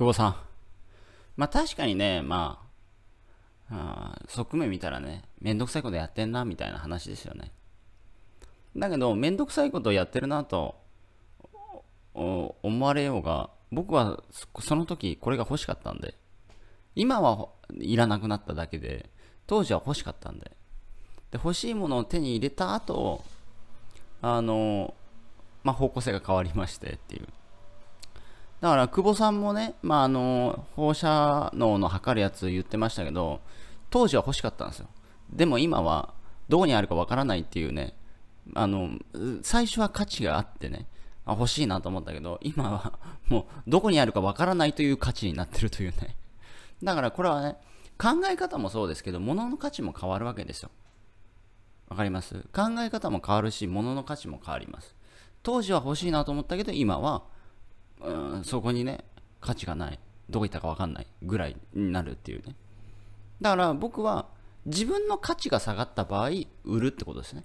久保さん。まあ確かにね、まあ、あ側面見たらね、めんどくさいことやってんな、みたいな話ですよね。だけど、めんどくさいことをやってるなと、思われようが、僕はその時これが欲しかったんで、今はいらなくなっただけで、当時は欲しかったんで、で欲しいものを手に入れた後、あの、まあ、方向性が変わりましてっていう。だから久保さんもね、まあ、あの放射能の測るやつ言ってましたけど当時は欲しかったんですよでも今はどこにあるかわからないっていうねあの最初は価値があってねあ欲しいなと思ったけど今はもうどこにあるかわからないという価値になってるというねだからこれはね考え方もそうですけど物の価値も変わるわけですよわかります考え方も変わるし物の価値も変わります当時は欲しいなと思ったけど今はうん、そこにね、価値がない。どこ行ったか分かんないぐらいになるっていうね。だから僕は自分の価値が下がった場合、売るってことですね。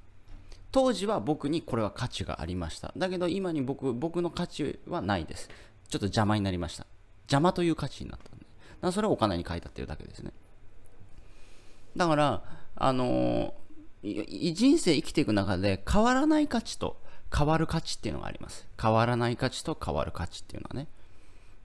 当時は僕にこれは価値がありました。だけど今に僕、僕の価値はないです。ちょっと邪魔になりました。邪魔という価値になったんで。だそれをお金に書いたっていうだけですね。だから、あのー、人生生きていく中で変わらない価値と変わる価値っていうのがあります。変わらない価値と変わる価値っていうのはね。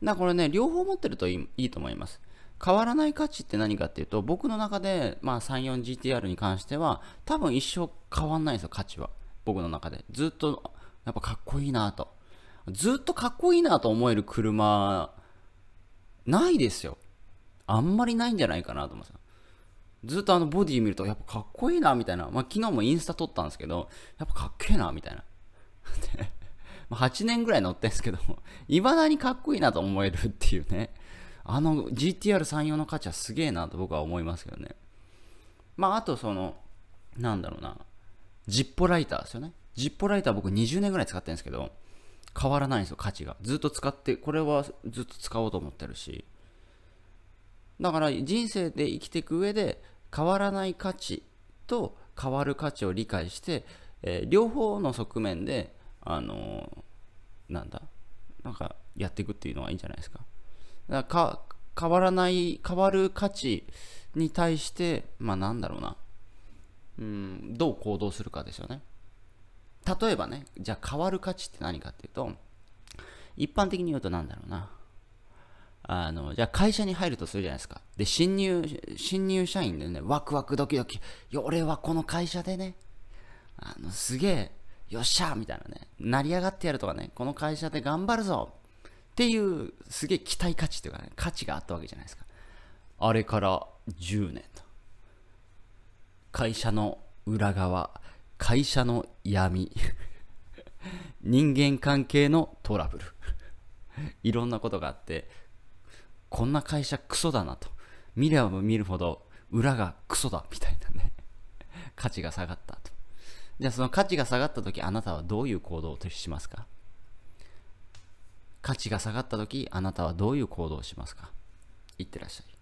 だからこれね、両方持ってるといいいいと思います。変わらない価値って何かっていうと、僕の中で、まあ、34GTR に関しては、多分一生変わんないんですよ、価値は。僕の中で。ずっと、やっぱかっこいいなと。ずっとかっこいいなと思える車、ないですよ。あんまりないんじゃないかなと思いますずっとあのボディ見ると、やっぱかっこいいな、みたいな。まあ、昨日もインスタ撮ったんですけど、やっぱかっけえな、みたいな。8 年ぐらい乗ってんすけど いまだにかっこいいなと思えるっていうね。あの GTR34 の価値はすげえなと僕は思いますけどね。まあ、あとその、なんだろうな、ジッポライターですよね。ジッポライター僕20年ぐらい使ってるんですけど、変わらないんですよ、価値が。ずっと使って、これはずっと使おうと思ってるし。だから人生で生きていく上で、変わらない価値と変わる価値を理解して、えー、両方の側面であのなんだなんかやっていくっていうのはいいんじゃないですかだか変わらない変わる価値に対してまあなんだろうなうんどう行動するかですよね例えばねじゃあ変わる価値って何かっていうと一般的に言うと何だろうなあのじゃあ会社に入るとするじゃないですかで新入新入社員でねワクワクドキドキ俺はこの会社でねあのすげえよっしゃみたいなね、成り上がってやるとかね、この会社で頑張るぞっていう、すげえ期待価値というかね、価値があったわけじゃないですか。あれから10年と。会社の裏側、会社の闇、人間関係のトラブル。いろんなことがあって、こんな会社クソだなと。見れば見るほど裏がクソだみたいなね、価値が下がった。じゃあその価値が下がった時あなたはどういう行動をしますか価値が下がった時あなたはどういう行動をしますかいってらっしゃい。